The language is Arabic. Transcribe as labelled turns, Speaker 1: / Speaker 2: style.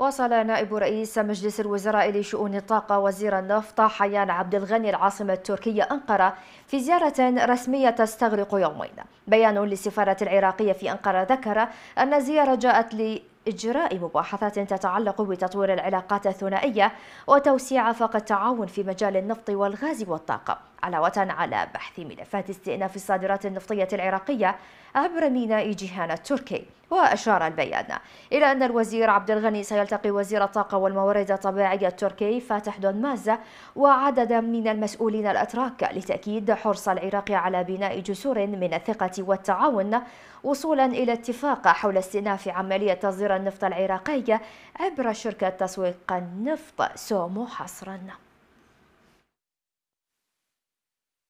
Speaker 1: وصل نائب رئيس مجلس الوزراء لشؤون الطاقة وزير النفط حيان عبد الغني العاصمة التركية أنقرة في زيارة رسمية تستغرق يومين بيان للسفارة العراقية في أنقرة ذكر أن الزيارة جاءت إجراء مباحثات تتعلق بتطوير العلاقات الثنائية وتوسيع آفاق التعاون في مجال النفط والغاز والطاقة علاوة على بحث ملفات استئناف الصادرات النفطية العراقية عبر ميناء جيهان التركي وأشار البيان إلى أن الوزير عبد الغني سيلتقي وزير الطاقة والموارد الطبيعية التركي فاتح دونماز وعددا من المسؤولين الأتراك لتأكيد حرص العراق على بناء جسور من الثقة والتعاون وصولا إلى اتفاق حول استئناف عملية تصدير النفط العراقية عبر شركة تسويق النفط سومو حصرا